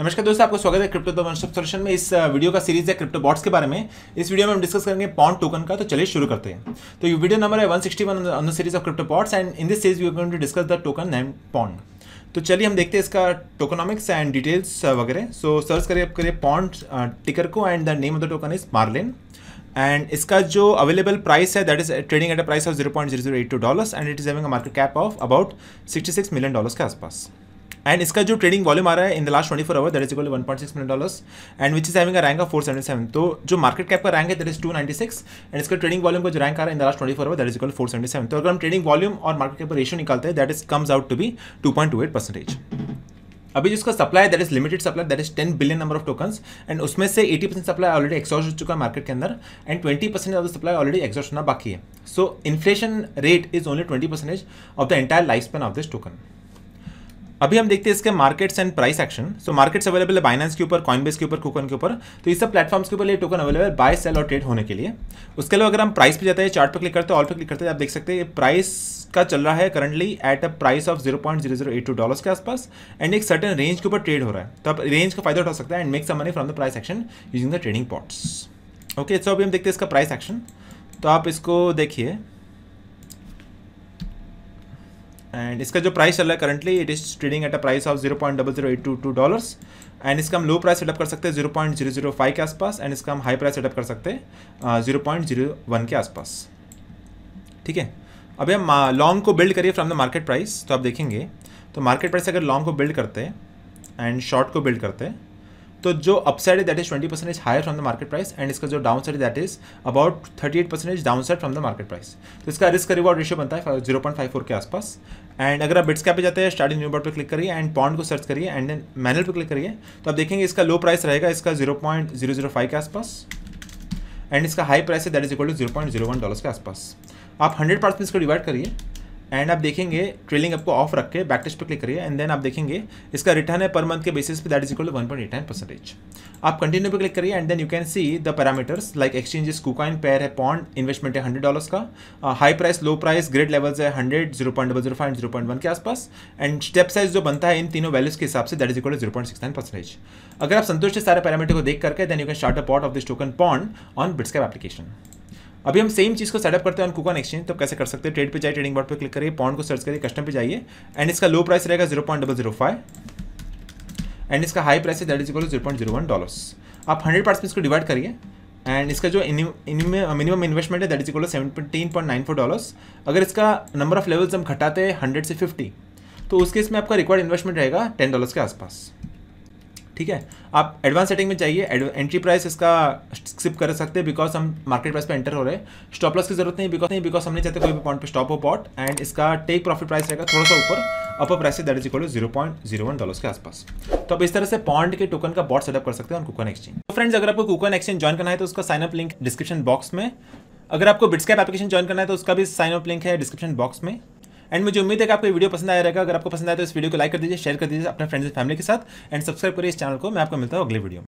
नमस्कार दोस्तों आपका स्वागत है क्रिप्टो दमन में इस वीडियो का सीरीज है क्रिप्टो बॉट्स के बारे में इस वीडियो में हम डिस्कस करेंगे पॉन्ड टोकन का तो चलिए शुरू करते हैं तो ये वीडियो नंबर है 161 on the series of crypto bots and in this series we going to discuss the token name pond तो चलिए हम देखते हैं इसका टोकनॉमिक्स एंड डिटेल्स वगैरह सो सर्च करिए करिए पॉन्ड टिकर को and the name of the token is Marlin and इसका जो अवेलेबल प्राइस है that is trading at a price of zero point zero zero eight two dollars and it is having a market cap of about sixty six million dollars के आसपास and इसका जो trading volume आ रहा है in the last twenty four hour that is equal one point six million dollars and which is having rank of four seventy seven तो जो market cap का रैंक है that is two ninety six and इसका trading volume का जो rank आ रहा है in the last twenty four hour that is equal four seventy seven तो अगर हम ट्रेडिंग वॉल्यूम और मार्केट कैप रेशियो निकालते हैं that is comes out to be two point two eight percentage अभी जिसका supply that is limited supply that is ten billion number of tokens and उसमें से eighty percent supply already exhaust हो चुका है market के अंदर and twenty percent of the supply already exhaust होना बाकी है so inflation rate is only twenty percentage of the entire life span of this token अभी हम देखते हैं इसके markets and price action so markets available है बाइनेंस के ऊपर कॉइनबेस के ऊपर कूकन के ऊपर तो इस सब प्लेटफॉर्म्स के ऊपर ये टोकन अवेलेबल बाय सेल और ट्रेड होने के लिए उसके अलावा अगर हम प्राइस पे जाते हैं चार्ट पर क्लिक करते हैं ऑल पे क्लिक करते हैं आप देख सकते हैं प्राइस का चल रहा है currently at a price of zero point zero zero eight two dollars के आसपास एंड एक सर्टन रेंज के ऊपर ट्रेड हो रहा है तो आप रेंज का फायदा उठा सकते हैं and make some money from the price action using the trading bots okay so अभी हम देखते हैं इसका प्राइस एक्शन तो आप इसको देखिए एंड इसका जो प्राइस चल रहा है currently it is trading at a price of zero point double zero eight two two dollars and इसका हम लो प्राइस सेटअप कर सकते हैं zero point zero zero five के आसपास एंड इसका हम हाई प्राइस सेटअप कर सकते हैं जीरो पॉइंट जीरो वन के आसपास ठीक है अभी हम लॉन्ग uh, को बिल्ड करिए फ्रॉम द मार्केट प्राइस तो आप देखेंगे तो मार्केट प्राइस अगर लॉन्ग को बिल्ड करते हैं एंड शॉर्ट को बिल्ड करते हैं तो जो अपसाइड है that is twenty percentage higher from the market price and इसका जो downside that is about thirty eight percentage downside from the market price तो इसका रिस्क रिवॉर्ड रेशियो बनता है जीरो पॉइंट फाइव फोर के आसपास and अगर आप बिट्स कैप पे जाते हैं स्टार्टिंग न्यू बॉट पर क्लिक करिए एंड पॉन्ड को सर्च करिए एंड देन मैनल पर क्लिक करिए तो आप देखेंगे इसका लो प्राइस रहेगा इसका zero point zero zero five के आसपास एंड इसका हाई प्राइस है that is equal to zero point zero one dollar के आसपास आप हंड्रेड पार्ट इसको डिवाइड करिए एंड आप देखेंगे ट्रेलिंग आपको ऑफ रख के बैक टेस्ट पर क्लिक करिए एंड देन आप देखेंगे इसका रिटर्न है पर मंथ के बेसिस पे that is equal one point eight nine percentage आप कंटिन्यू पे क्लिक करिए and then you can see the parameters like exchanges KuCoin pair है पॉन्ड इन्वेस्टमेंट है हंड्रेड डॉलर्स का high price low price grid levels है hundred zero point double zero five zero point one के आसपास and step size जो बनता है इन तीनों वैल्यूज के हिसाब से that is equal zero point six nine percentage अगर आप संतुष्ट सारे पैरामीटर को देख करके then you can start a bot of this token pond on Bitsgap application अभी हम सेम चीज़ को सेटअप करते हैं ऑन कुकॉन एक्सचेंज तो कैसे कर सकते हैं ट्रेड पे जाइए ट्रेडिंग बॉट पर क्लिक करिए पॉइंट को सर्च करिए कस्टम पे जाइए एंड इसका लो प्राइस रहेगा zero point double zero five and इसका हाई प्राइस है that is equal zero point zero one dollars आप हंड्रेड परसेंट में इसको डिवाइड करिए एंड इसका जो मिनिमम इन्वेस्टमेंट है that is equal seventeen point nine four dollars अगर इसका नंबर ऑफ लेवल्स हम घटाते हैं हंड्रेड से फिफ्टी तो उस केस में आपका रिक्वायर्ड इन्वेस्टमेंट रहेगा टेन डॉलर्स के आसपास ठीक है आप एडवांस सेटिंग में चाहिए एंट्री प्राइस इसका स्किप कर सकते हैं बिकॉज हम मार्केट प्राइस पे एंटर हो रहे हैं स्टॉप लॉस की जरूरत नहीं बिकॉज नहीं बिकॉज हम नहीं चाहते कोई भी पॉइंट पे स्टॉप हो पॉट एंड इसका टेक प्रॉफिट प्राइस रहेगा थोड़ा सा ऊपर अपर प्राइस से that is equal to zero point zero one dollar के आसपास तो आप इस तरह से पॉइंट के टोकन का बॉट सेटअप कर सकते हैं ऑन कुकन एक्सचेंज तो फ्रेंड्स अगर आपको कुकन एक्सचेंज ज्वाइन करना है तो उसका साइनअप लिंक डिस्क्रिप्शन बॉक्स में अगर आपको बिट्सकैप एप्लीकेशन ज्वाइन करना है तो उसका भी साइन अप लिंक है डिस्क्रिप्शन बॉक्स में एंड मुझे उम्मीद है कि आपको वीडियो पसंद आया रहेगा अगर आपको पसंद आया तो इस वीडियो को लाइक कर दीजिए शेयर कर दीजिए अपने फ्रेंड्स एंड फैमिली के साथ एंड सब्सक्राइब करिए इस चैनल को मैं आपको मिलता हूँ अगले वीडियो